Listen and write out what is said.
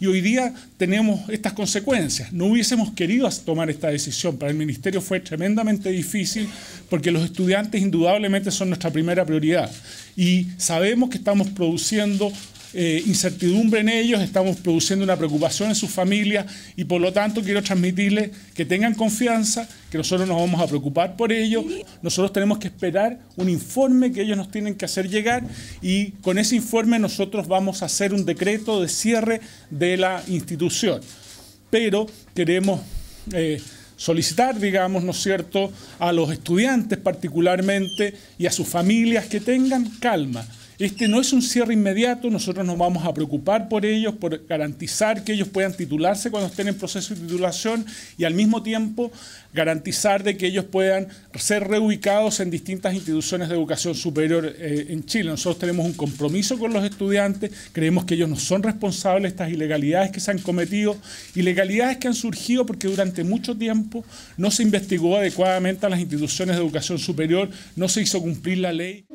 Y hoy día tenemos estas consecuencias. No hubiésemos querido tomar esta decisión. Para el Ministerio fue tremendamente difícil porque los estudiantes indudablemente son nuestra primera prioridad. Y sabemos que estamos produciendo eh, incertidumbre en ellos, estamos produciendo una preocupación en sus familias y por lo tanto quiero transmitirles que tengan confianza, que nosotros nos vamos a preocupar por ellos, nosotros tenemos que esperar un informe que ellos nos tienen que hacer llegar y con ese informe nosotros vamos a hacer un decreto de cierre de la institución. Pero queremos... Eh, solicitar, digamos, ¿no es cierto?, a los estudiantes particularmente y a sus familias que tengan calma, este no es un cierre inmediato, nosotros nos vamos a preocupar por ellos, por garantizar que ellos puedan titularse cuando estén en proceso de titulación y al mismo tiempo garantizar de que ellos puedan ser reubicados en distintas instituciones de educación superior eh, en Chile. Nosotros tenemos un compromiso con los estudiantes, creemos que ellos no son responsables de estas ilegalidades que se han cometido, ilegalidades que han surgido porque durante mucho tiempo no se investigó adecuadamente a las instituciones de educación superior, no se hizo cumplir la ley.